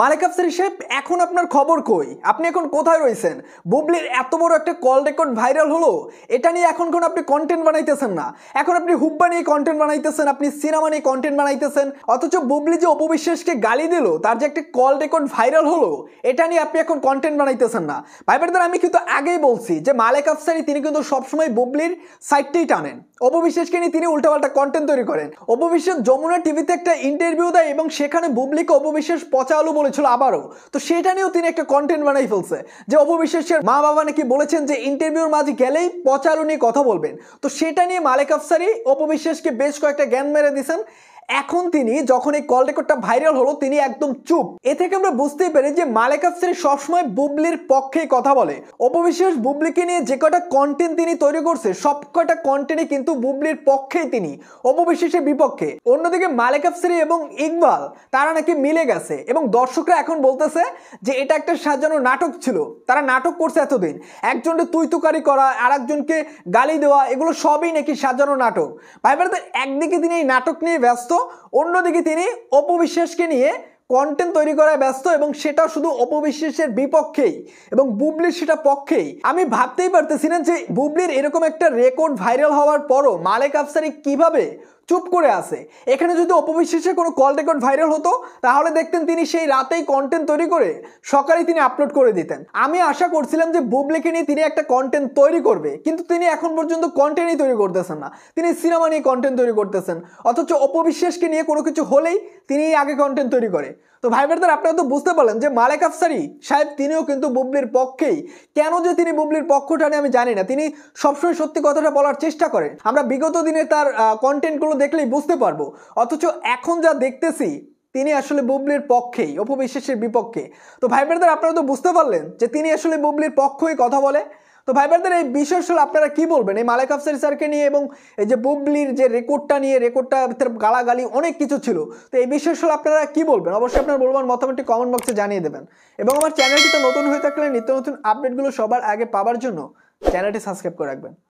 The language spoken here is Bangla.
মালিক আফসারি সাহেব এখন আপনার খবর কই আপনি এখন কোথায় রয়েছেন বুবলির এত বড় একটা কল রেকর্ড ভাইরাল হলো এটা নিয়ে এখন কোন আপনি কন্টেন্ট বানাইতেছেন না এখন আপনি হুব্বা নিয়ে কন্টেন্ট বানাইতেছেন আপনি সিনেমা নিয়ে কন্টেন্ট বানাইতেছেন অথচ বুবলি যে অপবিশ্বাসকে গালি দিল তার যে একটা কল রেকর্ড ভাইরাল হলো এটা নিয়ে আপনি এখন কন্টেন্ট বানাইতেছেন না ভাই ব্রাদার আমি কিন্তু আগেই বলছি যে মালিক আফসারি তিনি কিন্তু সবসময় বুবলির সাইডটাই টানেন অপবিশ্বাসকে নিয়ে তিনি উল্টাপাল্টা কন্টেন্ট তৈরি করেন অপবিশ্বাস যমুনা টিভিতে একটা ইন্টারভিউ দেয় এবং সেখানে বুবলিকে অপবিশ্বাস পচা আলু বলে বলেছিল আবারও তো সেটা নিয়েও তিনি একটা কন্টেন্ট বানাই ফেলছে যে অপবিশ্বাসের মা বাবা নাকি বলেছেন যে ইন্টারভিউর মাঝে গেলেই নিয়ে কথা বলবেন তো সেটা নিয়ে মালেক আফসারি অপবিশ্বাসকে বেশ কয়েকটা জ্ঞান মেরে দিয়েছেন এখন তিনি যখন এই কল রেকর্ডটা ভাইরাল হলো তিনি একদম চুপ এ থেকে আমরা বুঝতেই পারি যে মালেকা শ্রী সবসময় বুবলির পক্ষে কথা বলে অপবিশ্বাস বুবলিকে নিয়ে যে কটা কন্টেন্ট তিনি তৈরি করছে সব কটা কন্টেন্টে কিন্তু বুবলির পক্ষেই তিনি অপবিশ্বাসের বিপক্ষে অন্যদিকে মালেকা শ্রী এবং ইকবাল তারা নাকি মিলে গেছে এবং দর্শকরা এখন বলতেছে যে এটা একটা সাজানো নাটক ছিল তারা নাটক করছে এতদিন একজনকে তুইতুকারি করা আর একজনকে গালি দেওয়া এগুলো সবই নাকি সাজানো নাটক ভাই একদিকে তিনি এই নাটক নিয়ে ব্যস্ত অন্যদিকে তিনি অপবিশ্বাসকে নিয়ে কন্টেন্ট তৈরি করায় ব্যস্ত এবং সেটা শুধু অপবিশ্বাসের বিপক্ষেই এবং বুবলির সেটা পক্ষেই আমি ভাবতেই পারতেছি না যে বুবলির এরকম একটা রেকর্ড ভাইরাল হওয়ার পরও মালেক আফসারি কিভাবে চুপ করে আছে এখানে যদি অপবিশ্বাসে কোনো কল রেকর্ড ভাইরাল হতো তাহলে দেখতেন তিনি সেই রাতেই কন্টেন্ট তৈরি করে সকালে তিনি আপলোড করে দিতেন আমি আশা করছিলাম যে বুবলিকে নিয়ে তিনি একটা কন্টেন্ট তৈরি করবে কিন্তু তিনি এখন পর্যন্ত কন্টেন্টই তৈরি করতেছেন না তিনি সিনেমা নিয়ে কন্টেন্ট তৈরি করতেছেন অথচ অপবিশ্বাসকে নিয়ে কোনো কিছু হলেই তিনি আগে কন্টেন্ট তৈরি করে তো ভাই ব্রাদার আপনারা তো বুঝতে পারলেন যে মালেক আফসারি সাহেব তিনিও কিন্তু বুবলির পক্ষেই কেন যে তিনি বুবলির পক্ষটা নিয়ে আমি জানি না তিনি সবসময় সত্যি কথাটা বলার চেষ্টা করেন আমরা বিগত দিনে তার কন্টেন্টগুলো দেখলেই বুঝতে পারবো অথচ এখন যা দেখতেছি তিনি আসলে বুবলির পক্ষেই অপু বিশ্বাসের বিপক্ষে তো ভাই ব্রাদার আপনারা তো বুঝতে পারলেন যে তিনি আসলে বুবলির পক্ষই কথা বলে তো ভাই ব্রাদার এই বিষয় আসলে আপনারা কী বলবেন এই মালেক আফসারি স্যারকে নিয়ে এবং এই যে বুবলির যে রেকর্ডটা নিয়ে রেকর্ডটা ভিতরে গালাগালি অনেক কিছু ছিল তো এই বিষয় আসলে আপনারা কি বলবেন অবশ্যই আপনার বলবেন মতামতটি কমেন্ট বক্সে জানিয়ে দেবেন এবং আমার চ্যানেলটি তো নতুন হয়ে থাকলে নিত্য নতুন আপডেটগুলো সবার আগে পাওয়ার জন্য চ্যানেলটি সাবস্ক্রাইব করে রাখবেন